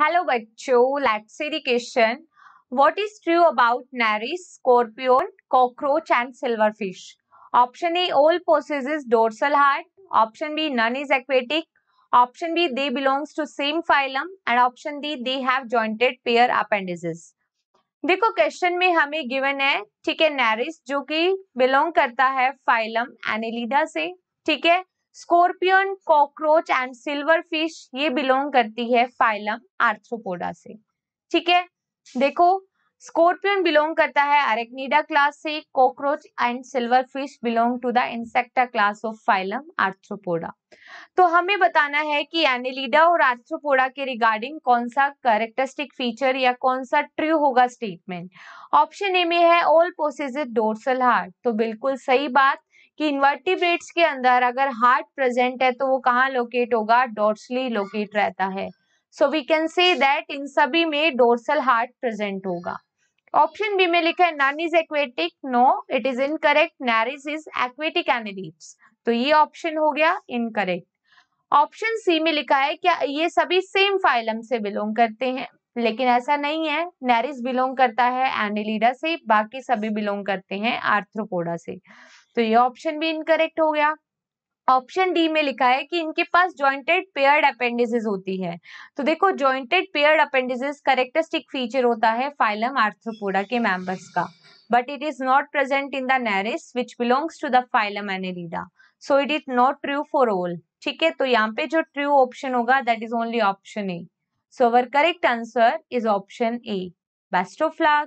hello बच्चों let's see the question what is true about Nereis scorpion cockroach and silver fish option A all possesses dorsal heart option B none is aquatic option B they belongs to same phylum and option D they have jointed pair appendages देखो question में हमें given है ठीक है नैरिस जो कि belong करता है फाइलम एनिलीडा से ठीक है scorpion cockroach and silver fish ये बिलोंग करती है फाइलम आर्थ्रोपोडा से ठीक है देखो स्कॉर्पियन बिलोंग करता है अरेक्निडा क्लास से cockroach and silver fish belong to the Insecta class of phylum Arthropoda तो हमें बताना है कि एनिलीडा और आर्थ्रोपोडा के रिगार्डिंग कौन सा कैरेक्टरिस्टिक फीचर या कौन सा ट्रू होगा स्टेटमेंट ऑप्शन ए में है ऑल पोसेज डोर्सल हार्ट तो बिल्कुल सही बात कि इन्वर्टिब्रेट्स के अंदर अगर हार्ट प्रेजेंट है तो वो कहाँ लोकेट होगा डोर्सली लोकेट रहता है so we can say that इन सभी में डोर्सल हार्ट प्रेजेंट होगा ऑप्शन बी में लिखा है none is aquatic no it is incorrect Nereis is aquatic annelids तो ये ऑप्शन हो गया इनकरेक्ट ऑप्शन सी में लिखा है क्या ये सभी सेम फाइलम से बिलोंग करते हैं लेकिन ऐसा नहीं है नैरिस बिलोंग करता है एनिलीडा से बाकी सभी बिलोंग करते हैं आर्थ्रोपोडा से तो ये ऑप्शन भी इनकरेक्ट हो गया ऑप्शन डी में लिखा है कि इनके पास ज्वाइंटेड पेयर्ड अपेंडिसेस होती है तो देखो jointed paired appendages characteristic feature होता है फाइलम आर्थ्रोपोडा के मेंबर्स का but it is not present in the Nereis which belongs to the phylum Annelida so it is not true for all ठीक है तो यहाँ पे जो ट्रू ऑप्शन होगा that is only option A so our correct answer is option A best of luck